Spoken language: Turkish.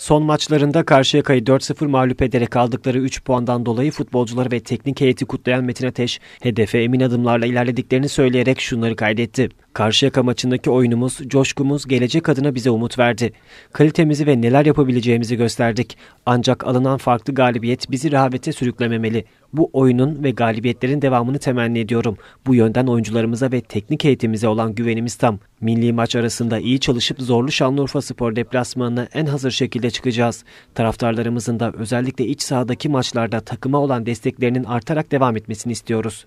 Son maçlarında Karşıyaka'yı 4-0 mağlup ederek aldıkları 3 puandan dolayı futbolcuları ve teknik heyeti kutlayan Metin Ateş, hedefe emin adımlarla ilerlediklerini söyleyerek şunları kaydetti. Karşıyaka maçındaki oyunumuz, coşkumuz gelecek adına bize umut verdi. Kalitemizi ve neler yapabileceğimizi gösterdik. Ancak alınan farklı galibiyet bizi rahavete sürüklememeli. Bu oyunun ve galibiyetlerin devamını temenni ediyorum. Bu yönden oyuncularımıza ve teknik heyetimize olan güvenimiz tam. Milli maç arasında iyi çalışıp zorlu Şanlıurfa Spor deplasmanına en hazır şekilde çıkacağız. Taraftarlarımızın da özellikle iç sahadaki maçlarda takıma olan desteklerinin artarak devam etmesini istiyoruz.